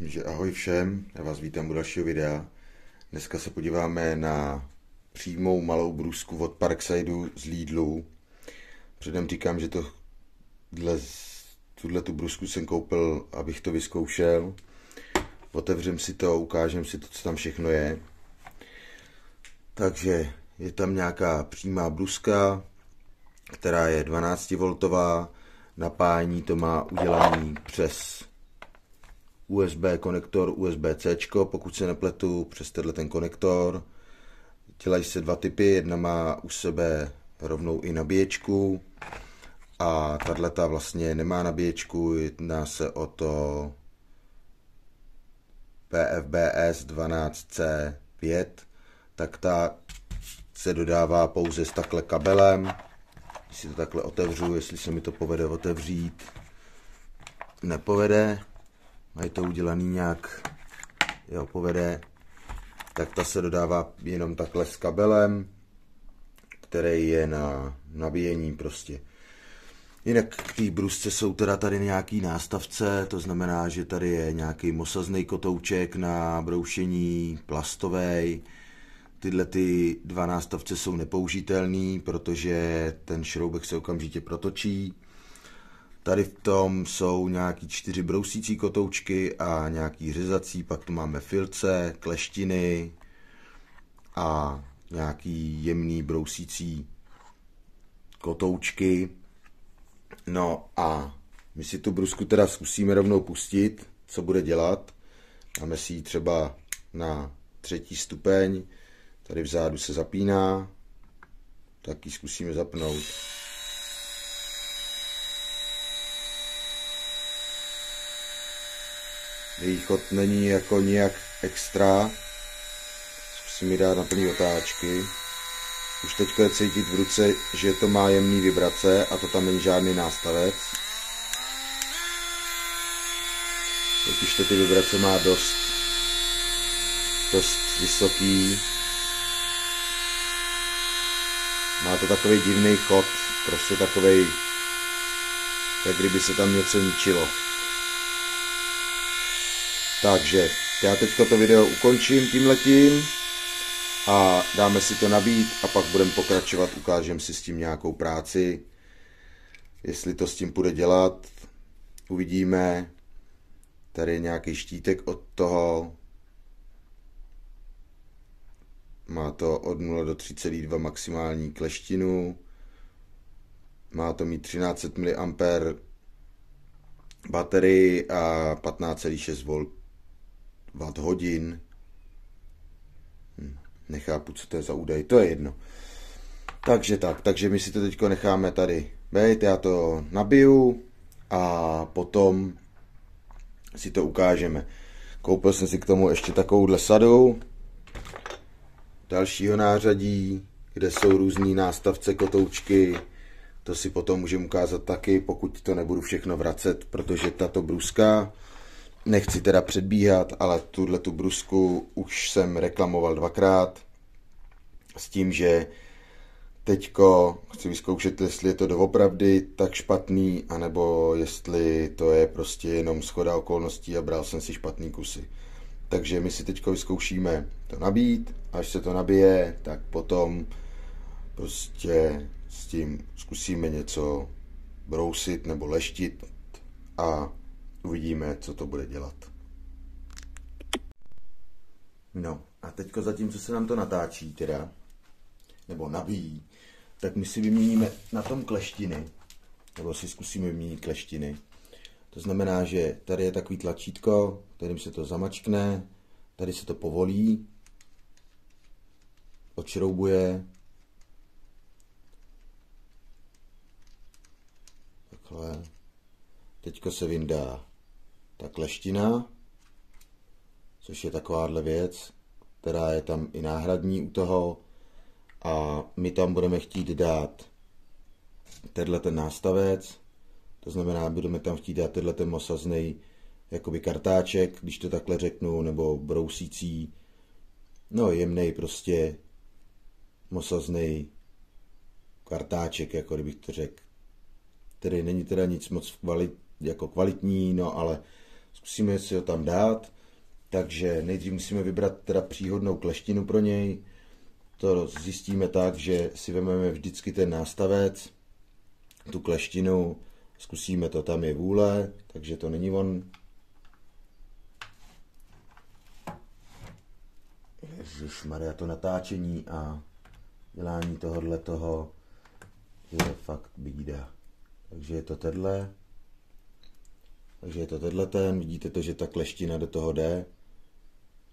Takže ahoj všem, já vás vítám u dalšího videa. Dneska se podíváme na přímou malou brusku od Parksideu z Lidlu. Předem říkám, že to dle, tuhle tu brusku jsem koupil, abych to vyzkoušel. Otevřem si to, ukážem si to, co tam všechno je. Takže je tam nějaká přímá bruska, která je 12 V, napájení to má udělaný přes USB konektor, USB-C, pokud se nepletu, přes tenhle ten konektor. Dělají se dva typy, jedna má u sebe rovnou i nabíječku a tato vlastně nemá nabíječku, jedná se o to PFBS 12C5, tak ta se dodává pouze s takhle kabelem, když si to takhle otevřu, jestli se mi to povede otevřít, nepovede, mají to udělaný nějak, jo, povede, tak ta se dodává jenom takhle s kabelem, který je na nabíjení prostě. Jinak k té brusce jsou teda tady nějaký nástavce, to znamená, že tady je nějaký mosazný kotouček na broušení plastový. Tyhle ty dva nástavce jsou nepoužitelné, protože ten šroubek se okamžitě protočí. Tady v tom jsou nějaký čtyři brousící kotoučky a nějaký řezací, pak tu máme filce, kleštiny a nějaký jemný brousící kotoučky. No a my si tu brusku teda zkusíme rovnou pustit, co bude dělat. Máme si ji třeba na třetí stupeň, tady vzadu se zapíná, tak ji zkusíme zapnout. chod není jako nějak extra. Zkusím mi dát na plný otáčky. Už teď je cítit v ruce, že to má jemný vibrace a to tam není žádný nástavec. Teď už to ty vibrace má dost, dost vysoký. Má to takový divný chod, prostě takový, jak kdyby se tam něco ničilo. Takže já teďka to video ukončím tímhletím a dáme si to nabít a pak budeme pokračovat, ukážem si s tím nějakou práci, jestli to s tím bude dělat, uvidíme, tady je nějaký štítek od toho, má to od 0 do 3,2 maximální kleštinu, má to mít 13 mA baterii a 15,6 V Watt hodin. Hm, nechápu, co to je za údaj, to je jedno. Takže tak, takže my si to teď necháme tady být, já to nabiju a potom si to ukážeme. Koupil jsem si k tomu ještě takovouhle sadu dalšího nářadí, kde jsou různé nástavce, kotoučky. To si potom můžeme ukázat taky, pokud to nebudu všechno vracet, protože tato bruska nechci teda předbíhat, ale tuhle tu brusku už jsem reklamoval dvakrát s tím, že teďko chci vyzkoušet, jestli je to doopravdy tak špatný, anebo jestli to je prostě jenom schoda okolností a bral jsem si špatný kusy. Takže my si teďko vyzkoušíme to nabít, až se to nabije, tak potom prostě s tím zkusíme něco brousit nebo leštit a Uvidíme, co to bude dělat. No a teďko zatímco se nám to natáčí teda, nebo nabíjí, tak my si vyměníme na tom kleštiny, nebo si zkusíme vyměnit kleštiny. To znamená, že tady je takový tlačítko, kterým se to zamačkne, tady se to povolí, odšroubuje, takhle, teďko se vyndá ta kleština, což je takováhle věc, která je tam i náhradní u toho a my tam budeme chtít dát tenhle ten nástavec, to znamená, budeme tam chtít dát tenhle ten osaznej jakoby kartáček, když to takhle řeknu, nebo brousící, no jemný prostě mosaznej kartáček, jako kdybych to řekl. Tedy není teda nic moc kvalit, jako kvalitní, no ale zkusíme si ho tam dát, takže nejdřív musíme vybrat teda příhodnou kleštinu pro něj, to zjistíme tak, že si vezmeme vždycky ten nástavec, tu kleštinu, zkusíme to, tam je vůle, takže to není on. Ježíš Maria, to natáčení a dělání tohohle toho je fakt bída. Takže je to tenhle. Takže je to ten, vidíte to, že ta kleština do toho jde.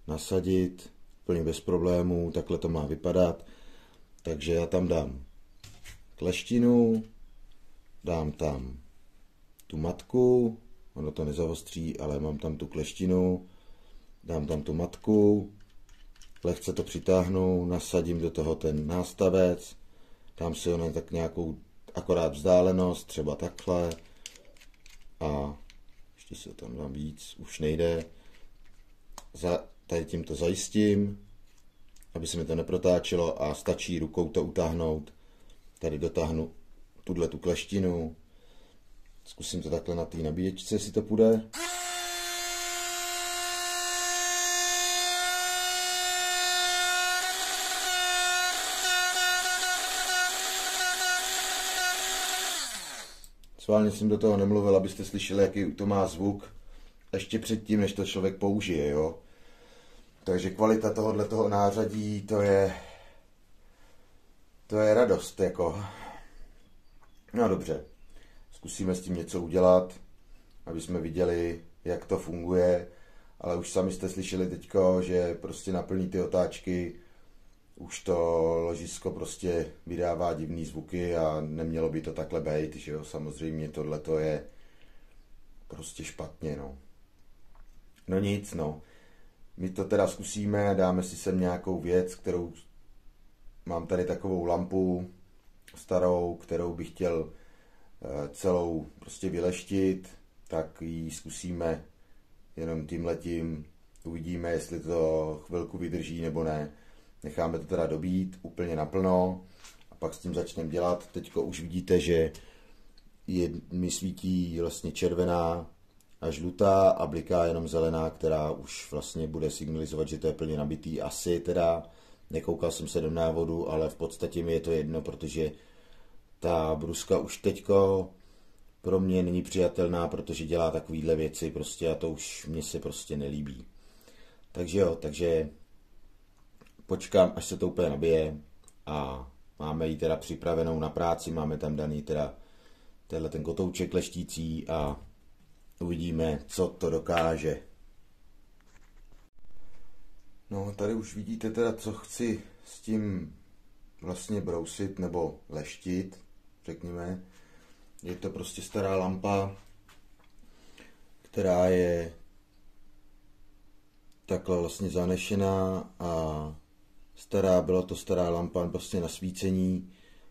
Nasadit, úplně bez problémů, takhle to má vypadat. Takže já tam dám kleštinu, dám tam tu matku, ono to nezavostří, ale mám tam tu kleštinu, dám tam tu matku, lehce to přitáhnu, nasadím do toho ten nástavec, dám si ho na tak nějakou akorát vzdálenost, třeba takhle a ještě si tam dám víc, už nejde. Za, tady tím to zajistím, aby se mi to neprotáčelo a stačí rukou to utáhnout. Tady dotáhnu tuhle tu kleštinu, zkusím to takhle na té nabíječce, si to půjde. Sválně jsem do toho nemluvil, abyste slyšeli, jaký to má zvuk ještě předtím, než to člověk použije, jo. Takže kvalita tohohle toho nářadí, to je, to je radost, jako. No dobře, zkusíme s tím něco udělat, aby jsme viděli, jak to funguje, ale už sami jste slyšeli teďko, že prostě naplní ty otáčky, už to ložisko prostě vydává divný zvuky a nemělo by to takhle být, že jo, samozřejmě tohle to je prostě špatně, no. No nic, no. My to teda zkusíme, dáme si sem nějakou věc, kterou mám tady takovou lampu starou, kterou bych chtěl eh, celou prostě vyleštit, tak ji zkusíme jenom tím letím. Uvidíme, jestli to chvilku vydrží nebo ne necháme to teda dobít úplně naplno a pak s tím začneme dělat. Teďko už vidíte, že je, mi svítí vlastně červená a žlutá a bliká jenom zelená, která už vlastně bude signalizovat, že to je plně nabitý. Asi teda, nekoukal jsem se do návodu, ale v podstatě mi je to jedno, protože ta bruska už teďko pro mě není přijatelná, protože dělá takovýhle věci prostě a to už mě se prostě nelíbí. Takže jo, takže počkám, až se to úplně nabije a máme ji teda připravenou na práci, máme tam daný teda tenhle ten kotouček leštící a uvidíme, co to dokáže. No, tady už vidíte teda, co chci s tím vlastně brousit nebo leštit, řekněme. Je to prostě stará lampa, která je takhle vlastně zanešená a stará, byla to stará lampa prostě na svícení,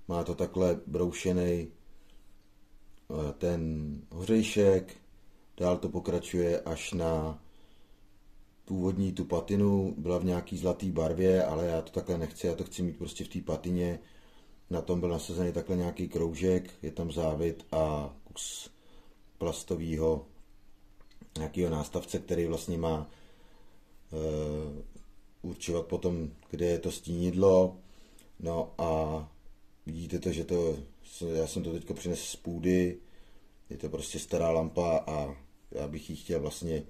má to takhle broušený eh, ten hořejšek, dál to pokračuje až na původní tu patinu, byla v nějaký zlatý barvě, ale já to takhle nechci, já to chci mít prostě v té patině, na tom byl nasazený takhle nějaký kroužek, je tam závit a kus plastového nějakého nástavce, který vlastně má eh, určovat potom, kde je to stínidlo. No a vidíte to, že to, já jsem to teďko přinesl z půdy, je to prostě stará lampa a já bych ji chtěl vlastně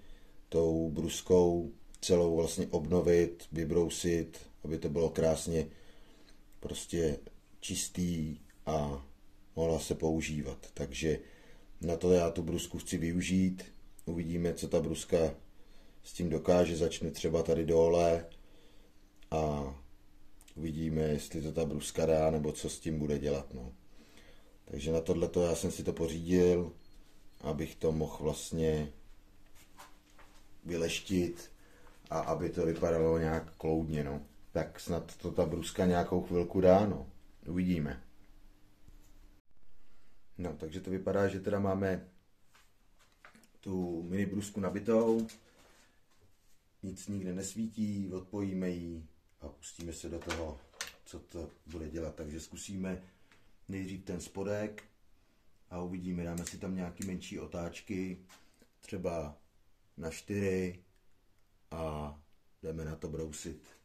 tou bruskou celou vlastně obnovit, vybrousit, aby to bylo krásně prostě čistý a mohla se používat. Takže na to já tu brusku chci využít. Uvidíme, co ta bruska s tím dokáže. Začne třeba tady dole a uvidíme, jestli to ta bruska dá, nebo co s tím bude dělat. No. Takže na tohle já jsem si to pořídil, abych to mohl vlastně vyleštit a aby to vypadalo nějak kloudně. No. Tak snad to ta bruska nějakou chvilku dá, no. Uvidíme. No, takže to vypadá, že teda máme tu mini brusku nabitou, nic nikde nesvítí, odpojíme ji, a pustíme se do toho, co to bude dělat. Takže zkusíme nejdřív ten spodek a uvidíme, dáme si tam nějaké menší otáčky, třeba na 4 a jdeme na to brousit.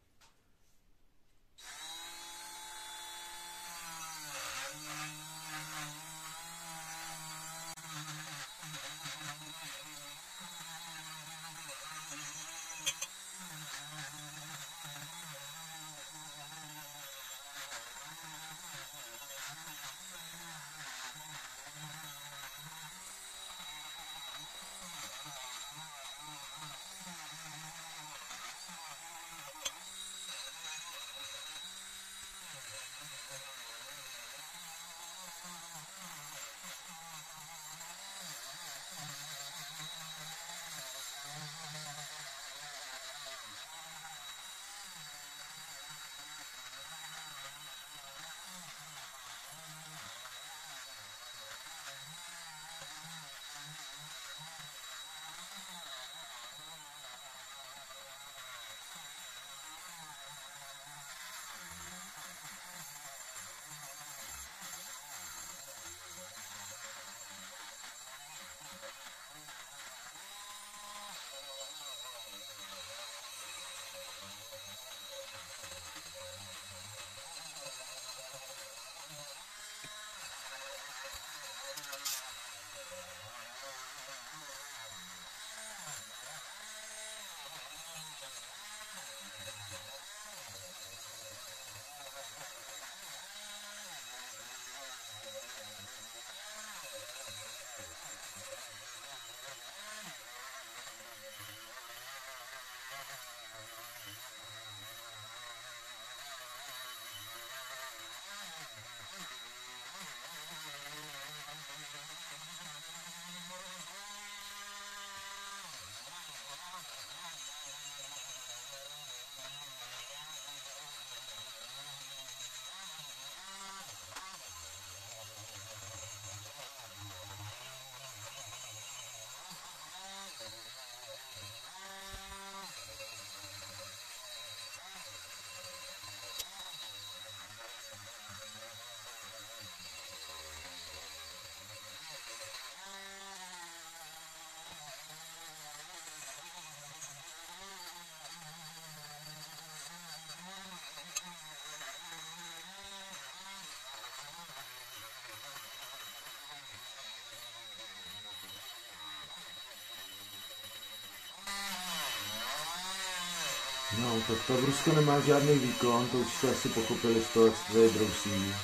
tak Tavrusko nemá žádný výkon, to už jste asi pochopili z toho, jak se tady brousí.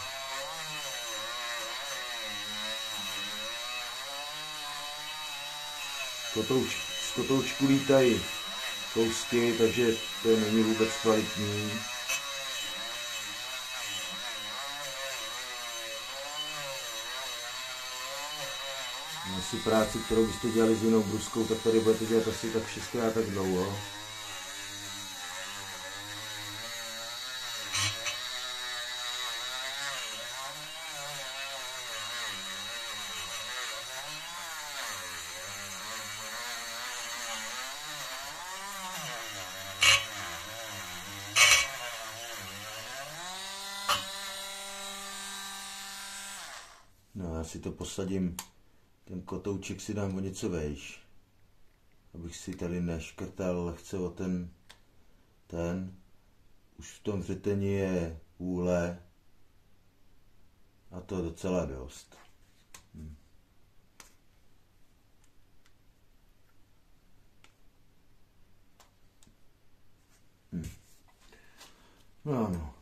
Kotouč, z kotoučku lítají kousky, takže to není vůbec kvalitní. Asi práci, kterou byste dělali s jinou bruskou, tak tady budete dělat asi tak šestkrát tak dlouho. si to posadím, ten kotouček si dám o něco vejš, abych si tady neškrtal lehce o ten, ten. Už v tom řetení je úle a to docela dost. Hm. Hm. No ano.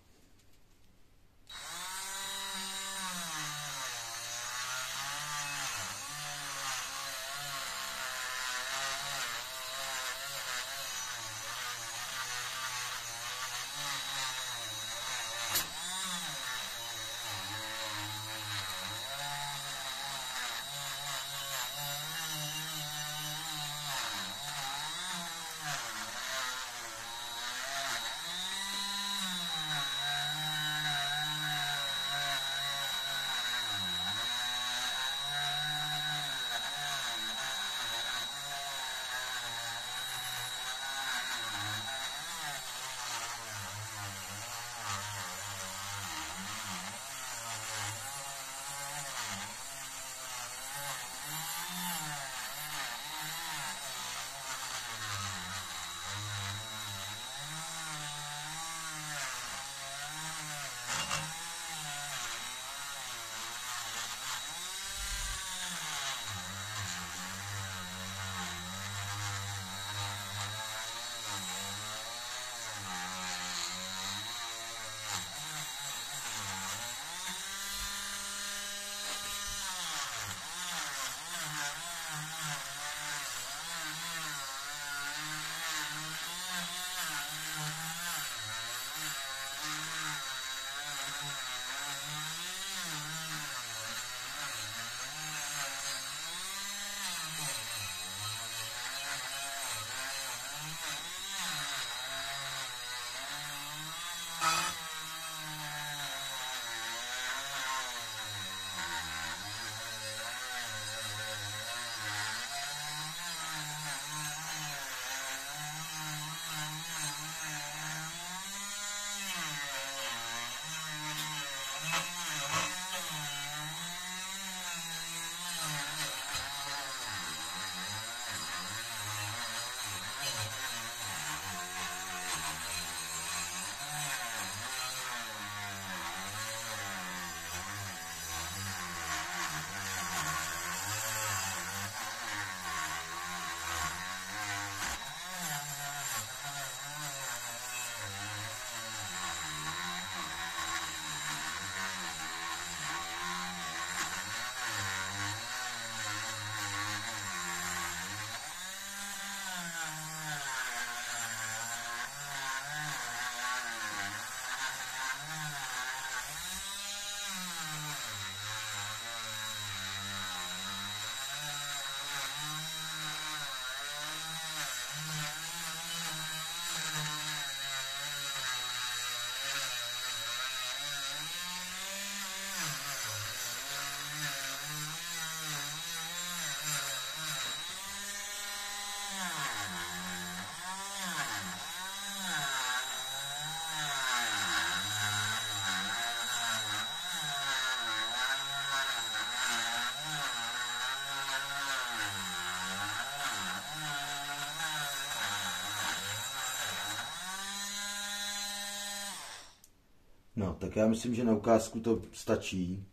No, tak já myslím, že na ukázku to stačí.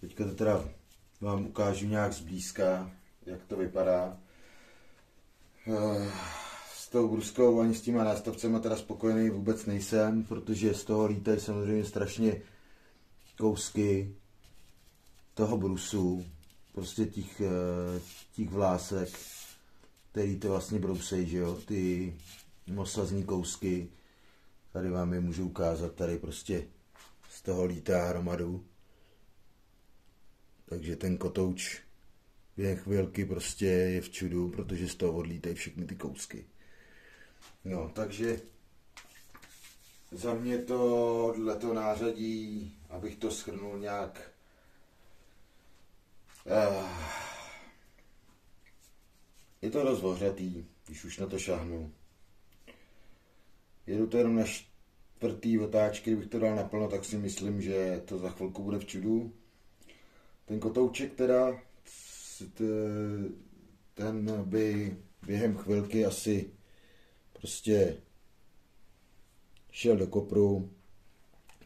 Teďka to teda vám ukážu nějak zblízka, jak to vypadá. Eh, s tou bruskou ani s těma nástavcema teda spokojený vůbec nejsem, protože z toho lítají samozřejmě strašně kousky toho brusu, prostě těch, eh, těch vlásek, který to vlastně brousej, že jo, ty mosazní kousky. Tady vám je můžu ukázat, tady prostě z toho lítá hromadu. Takže ten kotouč během chvilky prostě je v čudu, protože z toho odlítají všechny ty kousky. No, takže za mě to to nářadí, abych to schrnul nějak eh, je to rozvořatý, když už na to šahnu jedu to jenom na čtvrtý otáčky, kdybych to dal naplno, tak si myslím, že to za chvilku bude v čudu. Ten kotouček teda, ten by během chvilky asi prostě šel do kopru,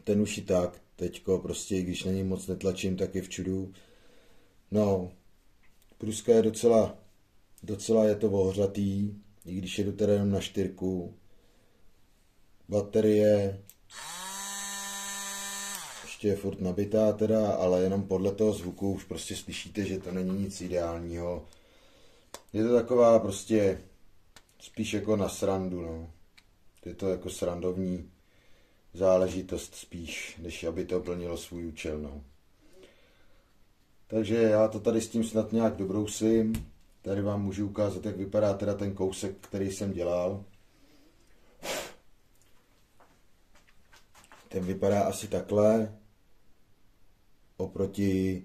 ten už i tak, teďko prostě, i když na něj moc netlačím, tak je v čudu. No, Pruska je docela, docela je to ohřatý, i když jedu teda jenom na čtyrku, baterie ještě je furt nabitá teda, ale jenom podle toho zvuku už prostě slyšíte, že to není nic ideálního. Je to taková prostě spíš jako na srandu, no. Je to jako srandovní záležitost spíš, než aby to plnilo svůj účel, no. Takže já to tady s tím snad nějak dobrousím. Tady vám můžu ukázat, jak vypadá teda ten kousek, který jsem dělal. Ten vypadá asi takhle oproti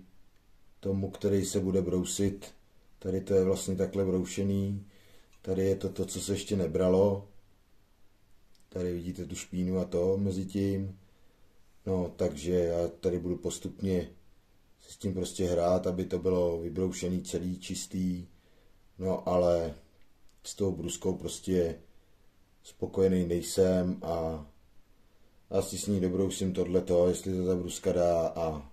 tomu, který se bude brousit. Tady to je vlastně takhle broušený. Tady je to to, co se ještě nebralo. Tady vidíte tu špínu a to mezi tím. No, takže já tady budu postupně se s tím prostě hrát, aby to bylo vybroušený celý, čistý. No, ale s tou bruskou prostě spokojený nejsem a a si s ní dobrousím tohleto, jestli to ta bruska dá a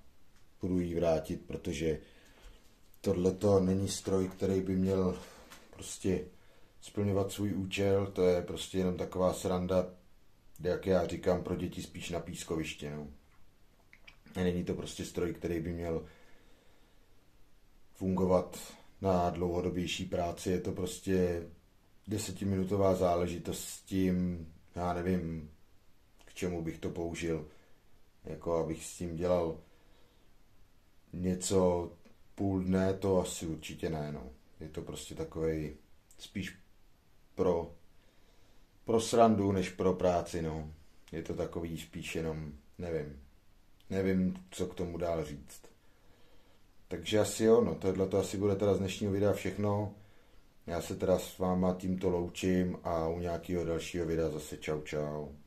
půjdu jí vrátit, protože tohleto není stroj, který by měl prostě splňovat svůj účel, to je prostě jenom taková sranda, jak já říkám, pro děti spíš na pískoviště. No. A není to prostě stroj, který by měl fungovat na dlouhodobější práci. Je to prostě desetiminutová záležitost s tím, já nevím, k čemu bych to použil. Jako abych s tím dělal něco půl dne, to asi určitě ne. No. Je to prostě takový spíš pro, pro srandu, než pro práci. No. Je to takový spíš jenom, nevím, nevím, co k tomu dál říct. Takže asi jo, no tohle to asi bude teda z dnešního videa všechno. Já se teda s váma tímto loučím a u nějakého dalšího videa zase čau čau.